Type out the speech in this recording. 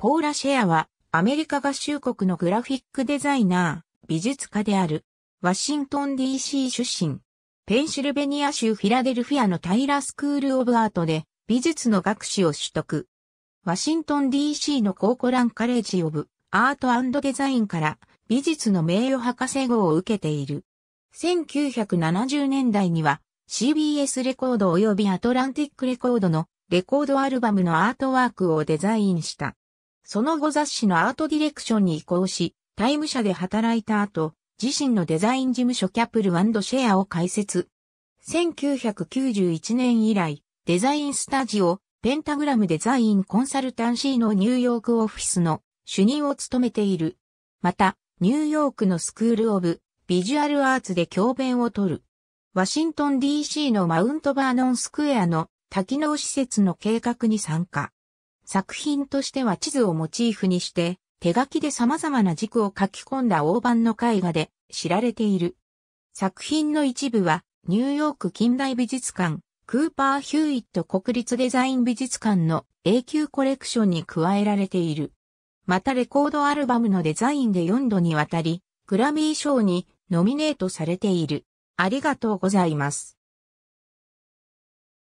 ポーラ・シェアは、アメリカ合衆国のグラフィックデザイナー、美術家である、ワシントン DC 出身、ペンシルベニア州フィラデルフィアのタイラスクール・オブ・アートで、美術の学士を取得。ワシントン DC のコーコラン・カレッジ・オブ・アートデザインから、美術の名誉博士号を受けている。1970年代には CBS レコード及びアトランティックレコードのレコードアルバムのアートワークをデザインした。その後雑誌のアートディレクションに移行し、タイム社で働いた後、自身のデザイン事務所キャプルシェアを開設。1991年以来、デザインスタジオ、ペンタグラムデザインコンサルタンシーのニューヨークオフィスの主任を務めている。また、ニューヨークのスクールオブ、ビジュアルアーツで教鞭を取る。ワシントン DC のマウントバーノンスクエアの多機能施設の計画に参加。作品としては地図をモチーフにして、手書きで様々な軸を書き込んだ大判の絵画で知られている。作品の一部は、ニューヨーク近代美術館、クーパー・ヒューイット国立デザイン美術館の永久コレクションに加えられている。またレコードアルバムのデザインで4度にわたり、グラミー賞にノミネートされている。ありがとうございます。